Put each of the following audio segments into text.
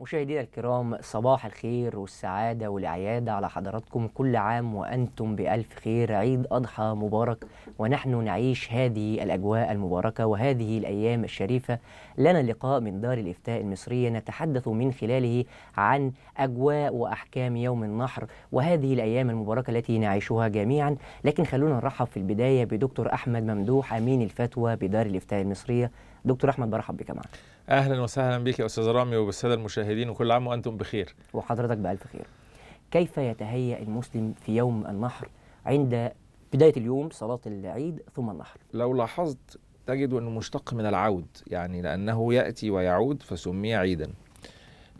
مشاهدينا الكرام صباح الخير والسعادة والعيادة على حضراتكم كل عام وأنتم بألف خير عيد أضحى مبارك ونحن نعيش هذه الأجواء المباركة وهذه الأيام الشريفة لنا لقاء من دار الإفتاء المصرية نتحدث من خلاله عن أجواء وأحكام يوم النحر وهذه الأيام المباركة التي نعيشها جميعا لكن خلونا نرحب في البداية بدكتور أحمد ممدوح أمين الفتوى بدار الإفتاء المصرية دكتور أحمد برحب بك معنا اهلا وسهلا بك يا استاذ رامي وبالساده المشاهدين وكل عام وانتم بخير وحضرتك بالف خير كيف يتهيأ المسلم في يوم النحر عند بدايه اليوم صلاه العيد ثم النحر لو لاحظت تجد انه مشتق من العود يعني لانه ياتي ويعود فسمي عيدا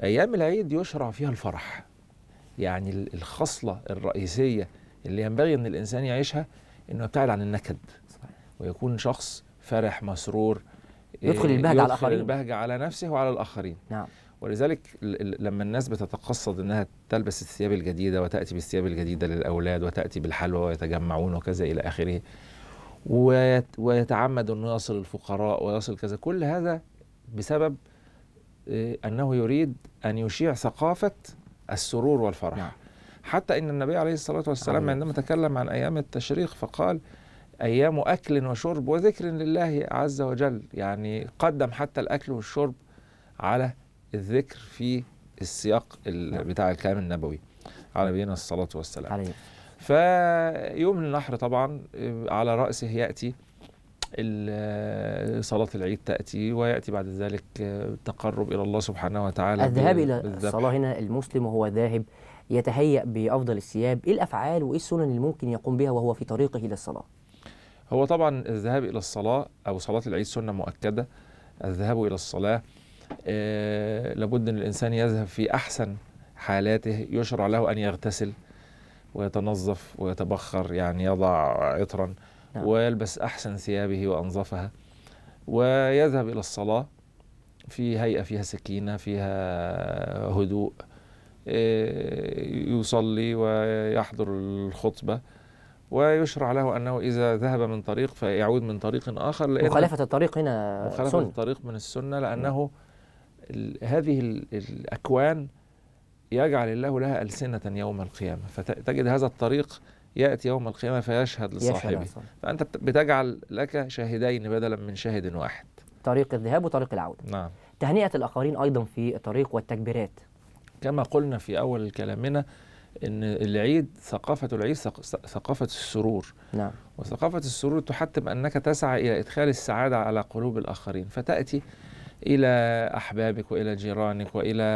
ايام العيد يشرع فيها الفرح يعني الخصله الرئيسيه اللي ينبغي ان الانسان يعيشها انه يبتعد عن النكد ويكون شخص فرح مسرور يدخل إيه، البهجة على الآخرين البهجة على نفسه وعلى الآخرين نعم ولذلك لما الناس بتتقصد انها تلبس الثياب الجديده وتاتي بالثياب الجديده للاولاد وتاتي بالحلوى ويتجمعون وكذا الى اخره ويتعمد انه يصل الفقراء ويصل كذا كل هذا بسبب آه، انه يريد ان يشيع ثقافه السرور والفرح نعم. حتى ان النبي عليه الصلاه والسلام عندما تكلم عن ايام التشريق فقال أيام أكل وشرب وذكر لله عز وجل يعني قدم حتى الأكل والشرب على الذكر في السياق نعم. بتاع الكلام النبوي على نبينا الصلاة والسلام عليه فيوم النحر طبعا آه، على رأسه يأتي آه، صلاة العيد تأتي ويأتي بعد ذلك التقرب آه، إلى الله سبحانه وتعالى الذهاب إلى الصلاة هنا المسلم وهو ذاهب يتهيأ بأفضل الثياب إيه الأفعال وإيه السنن اللي ممكن يقوم بها وهو في طريقه إلى الصلاة هو طبعا الذهاب الى الصلاه او صلاه العيد سنه مؤكده الذهاب الى الصلاه آه لابد ان الانسان يذهب في احسن حالاته يشرع له ان يغتسل ويتنظف ويتبخر يعني يضع عطرا نعم. ويلبس احسن ثيابه وانظفها ويذهب الى الصلاه في هيئه فيها سكينه فيها هدوء آه، يصلي ويحضر الخطبه ويشرع له انه اذا ذهب من طريق فيعود من طريق اخر لأن مخالفه الطريق هنا مخالفه سنة. الطريق من السنه لانه هذه الاكوان يجعل الله لها السنه يوم القيامه فتجد هذا الطريق ياتي يوم القيامه فيشهد لصاحبه فانت بتجعل لك شاهدين بدلا من شاهد واحد طريق الذهاب وطريق العوده نعم تهنئه الاخرين ايضا في الطريق والتكبيرات كما قلنا في اول كلامنا ان العيد ثقافه العيد ثقافه السرور نعم وثقافه السرور تحتم انك تسعى الى ادخال السعاده على قلوب الاخرين فتاتي الى احبابك والى جيرانك والى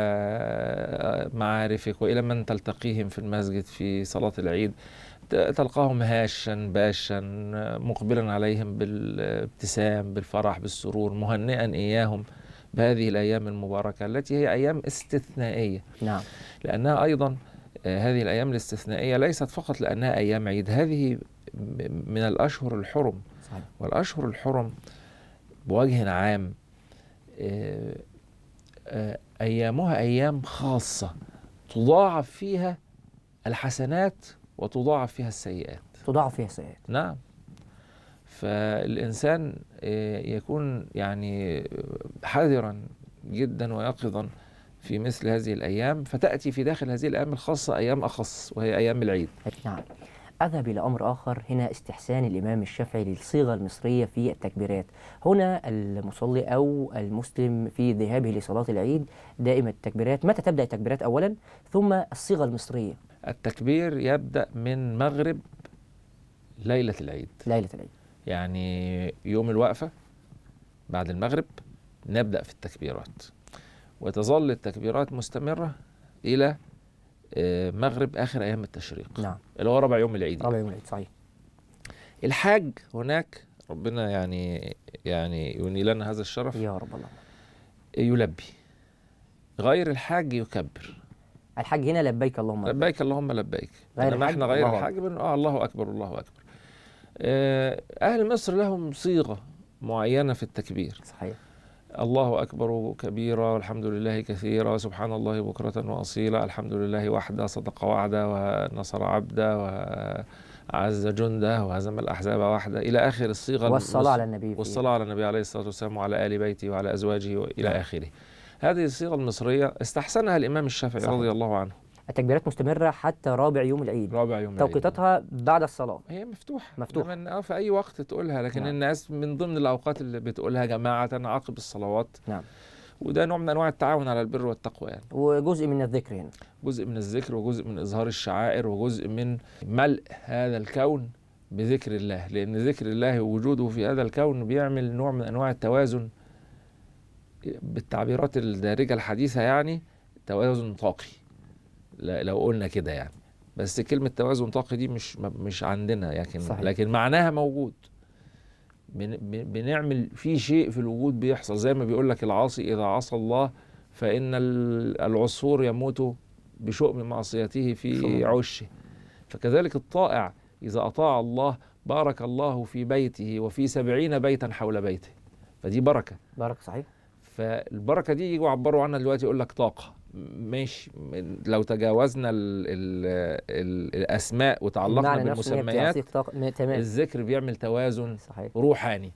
معارفك والى من تلتقيهم في المسجد في صلاه العيد تلقاهم هاشا باشا مقبلا عليهم بالابتسام بالفرح بالسرور مهنئا اياهم بهذه الايام المباركه التي هي ايام استثنائيه نعم لانها ايضا آه، هذه الأيام الاستثنائية ليست فقط لأنها أيام عيد هذه من الأشهر الحرم صحيح. والأشهر الحرم بوجه عام آه، آه، أيامها أيام خاصة تضاعف فيها الحسنات وتضاعف فيها السيئات تضاعف فيها السيئات نعم فالإنسان يكون يعني حذرا جدا ويقظا في مثل هذه الأيام فتأتي في داخل هذه الأيام الخاصة أيام أخص وهي أيام العيد نعم أذهب إلى أمر آخر هنا استحسان الإمام الشافعي للصيغة المصرية في التكبيرات هنا المصلي أو المسلم في ذهابه لصلاة العيد دائما التكبيرات متى تبدأ التكبيرات أولا ثم الصيغة المصرية التكبير يبدأ من مغرب ليلة العيد ليلة العيد يعني يوم الوقفة بعد المغرب نبدأ في التكبيرات وتظل التكبيرات مستمرة إلى آه، مغرب آخر أيام التشريق نعم اللي هو ربع يوم العيد يعني. ربع يوم العيد صحيح الحاج هناك ربنا يعني يعني يني لنا هذا الشرف يا رب الله يلبي غير الحاج يكبر الحاج هنا لبيك اللهم لبيك, لبيك اللهم لبيك انما احنا غير الحاج يعني بن... اه الله اكبر الله اكبر آه، اهل مصر لهم صيغه معينه في التكبير صحيح الله أكبر كبيرا والحمد لله كثيرا وسبحان الله بكرة وأصيلا الحمد لله وحده صدق وعده ونصر عبده وعز جنده وهزم الأحزاب وحده إلى آخر الصيغة والصلاة على النبي والصلاة على النبي عليه الصلاة والسلام وعلى آل بيته وعلى أزواجه إلى نعم. آخره هذه الصيغة المصرية استحسنها الإمام الشافعي صحيح. رضي الله عنه التكبيرات مستمره حتى رابع يوم العيد رابع يوم توقيتاتها العيد. بعد الصلاه هي مفتوحه مفتوحه من في اي وقت تقولها لكن نعم. الناس من ضمن الاوقات اللي بتقولها جماعه عقب الصلوات نعم وده نوع من انواع التعاون على البر والتقوى يعني وجزء من الذكر هنا جزء من الذكر وجزء من اظهار الشعائر وجزء من ملء هذا الكون بذكر الله لان ذكر الله ووجوده في هذا الكون بيعمل نوع من انواع التوازن بالتعبيرات الدارجه الحديثه يعني توازن طاقي لو قلنا كده يعني بس كلمه توازن طاقي دي مش مش عندنا لكن صحيح. لكن معناها موجود بنعمل في شيء في الوجود بيحصل زي ما بيقول لك العاصي اذا عصى الله فان العصفور يموت بشؤم معصيته في عشه فكذلك الطائع إذا أطاع الله بارك الله في بيته وفي سبعين بيتا حول بيته فدي بركة بركة صحيح فالبركة دي يعبروا عنها دلوقتي يقول لك طاقة ماشي لو تجاوزنا الـ الـ الـ الاسماء وتعلقنا بالمسميات طاق... الذكر بيعمل توازن صحيح. روحاني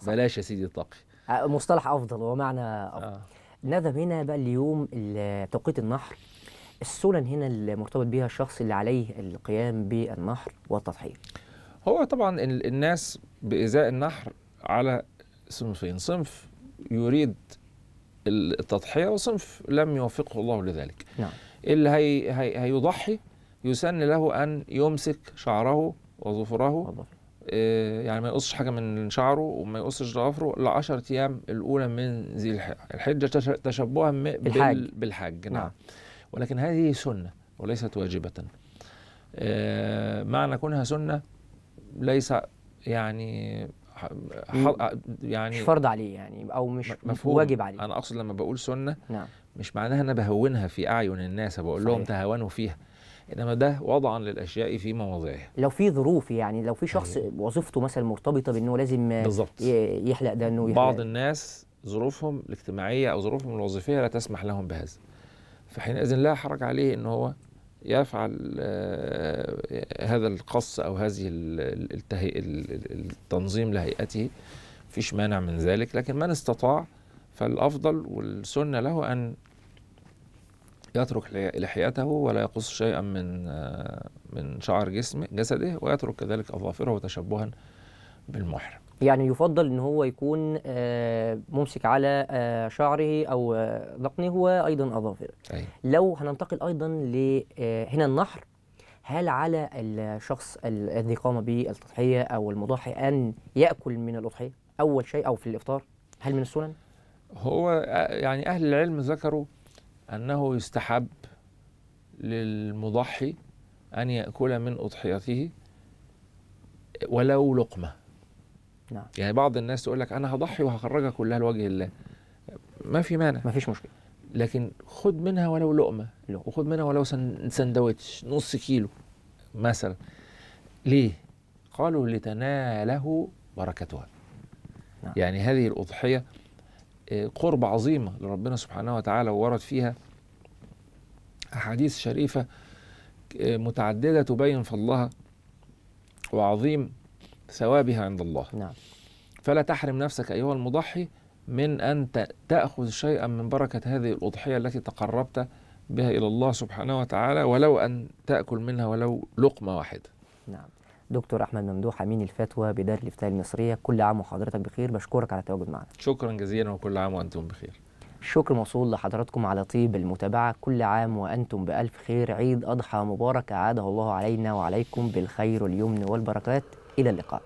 صحيح. بلاش يا سيدي الطاقي مصطلح افضل ومعنى افضل آه. نذهب هنا بقى اليوم توقيت النحر السنن هنا اللي مرتبط الشخص اللي عليه القيام بالنحر والتضحيه هو طبعا الناس بإزاء النحر على صنفين صنف يريد التضحيه وصنف لم يوفقه الله لذلك نعم. اللي هي هي هيضحي يسن له ان يمسك شعره وظفره آه يعني ما يقصش حاجه من شعره وما يقصش ظفره ل 10 ايام الاولى من ذي الحجه تشبها بالحاج, بالحاج نعم. نعم ولكن هذه سنه وليست واجبه آه معنى كونها سنه ليس يعني آه، يعني مش فرض عليه يعني او مش مفهوم. واجب عليه انا اقصد لما بقول سنه نعم. مش معناها انا بهونها في اعين الناس بقول لهم تهاونوا فيها انما ده وضعا للاشياء في مواضعها لو في ظروف يعني لو في شخص أيوه. وظيفته مثلا مرتبطه بانه لازم بالزبط. يحلق ده انه يحلق بعض الناس ظروفهم الاجتماعيه او ظروفهم الوظيفيه لا تسمح لهم بهذا فحينئذ لا حرج عليه ان هو يفعل آه، هذا القص او هذه التنظيم لهيئته مفيش مانع من ذلك لكن من استطاع فالافضل والسنه له ان يترك لحيته ولا يقص شيئا من آه، من شعر جسمه جسده ويترك كذلك اظافره تشبها بالمحرم يعني يفضل ان هو يكون آه، ممسك على آه، شعره او ذقنه آه، وايضا اظافره أيوة. لو هننتقل ايضا هنا النحر هل على الشخص الذي قام بالتضحيه او المضحي ان ياكل من الاضحيه اول شيء او في الافطار هل من السنن هو يعني اهل العلم ذكروا انه يستحب للمضحي ان ياكل من اضحيته ولو لقمه نعم. يعني بعض الناس تقول لك انا هضحي وهخرجها كلها لوجه الله ما في مانع ما فيش مشكله لكن خد منها ولو لقمه لو. وخد منها ولو سندوتش نص كيلو مثلا ليه قالوا لتناله بركتها نعم. يعني هذه الاضحيه آه، قرب عظيمه لربنا سبحانه وتعالى وورد فيها احاديث شريفه آه، متعدده تبين فضلها وعظيم ثوابها عند الله نعم فلا تحرم نفسك أيها المضحي من أن تأخذ شيئا من بركة هذه الأضحية التي تقربت بها إلى الله سبحانه وتعالى ولو أن تأكل منها ولو لقمة واحدة نعم دكتور أحمد ممدوح أمين الفتوى بدار الإفتاء المصرية كل عام وحضرتك بخير بشكرك على التواجد معنا شكرا جزيلا وكل عام وأنتم بخير شكر موصول لحضراتكم على طيب المتابعة كل عام وأنتم بألف خير عيد أضحى مبارك أعاده الله علينا وعليكم بالخير واليمن والبركات إلى اللقاء